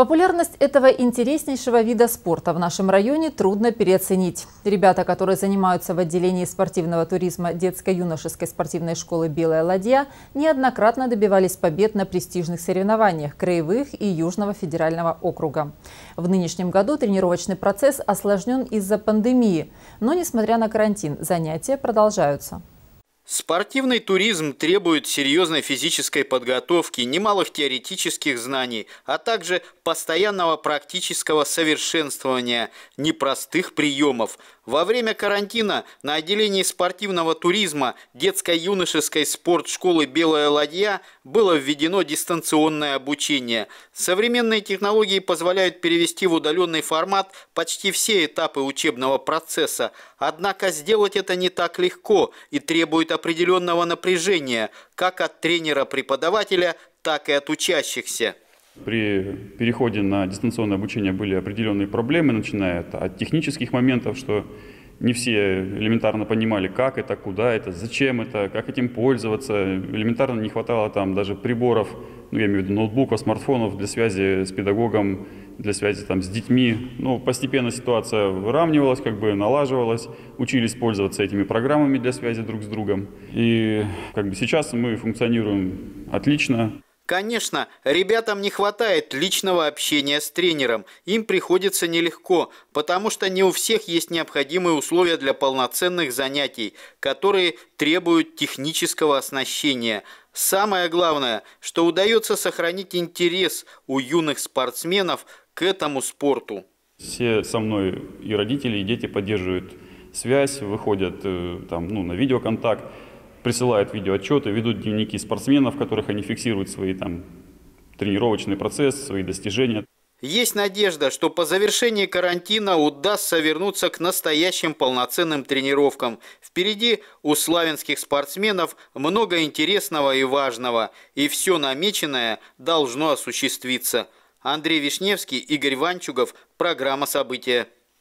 Популярность этого интереснейшего вида спорта в нашем районе трудно переоценить. Ребята, которые занимаются в отделении спортивного туризма детско-юношеской спортивной школы «Белая ладья», неоднократно добивались побед на престижных соревнованиях краевых и Южного федерального округа. В нынешнем году тренировочный процесс осложнен из-за пандемии, но, несмотря на карантин, занятия продолжаются. Спортивный туризм требует серьезной физической подготовки, немалых теоретических знаний, а также постоянного практического совершенствования непростых приемов. Во время карантина на отделении спортивного туризма детско-юношеской спортшколы «Белая ладья» было введено дистанционное обучение. Современные технологии позволяют перевести в удаленный формат почти все этапы учебного процесса, однако сделать это не так легко и требует определенного напряжения как от тренера-преподавателя, так и от учащихся. При переходе на дистанционное обучение были определенные проблемы, начиная от технических моментов, что не все элементарно понимали, как это, куда это, зачем это, как этим пользоваться. Элементарно не хватало там даже приборов, ну, я имею в виду ноутбуков, смартфонов для связи с педагогом, для связи там с детьми. Ну, постепенно ситуация выравнивалась, как бы налаживалась, учились пользоваться этими программами для связи друг с другом. И как бы сейчас мы функционируем отлично. Конечно, ребятам не хватает личного общения с тренером. Им приходится нелегко, потому что не у всех есть необходимые условия для полноценных занятий, которые требуют технического оснащения. Самое главное, что удается сохранить интерес у юных спортсменов к этому спорту. Все со мной и родители, и дети поддерживают связь, выходят э, там, ну, на видеоконтакт присылают видеоотчеты, ведут дневники спортсменов, в которых они фиксируют свои там тренировочный процесс, свои достижения. Есть надежда, что по завершении карантина удастся вернуться к настоящим полноценным тренировкам. Впереди у славянских спортсменов много интересного и важного, и все намеченное должно осуществиться. Андрей Вишневский, Игорь Ванчугов, программа «События».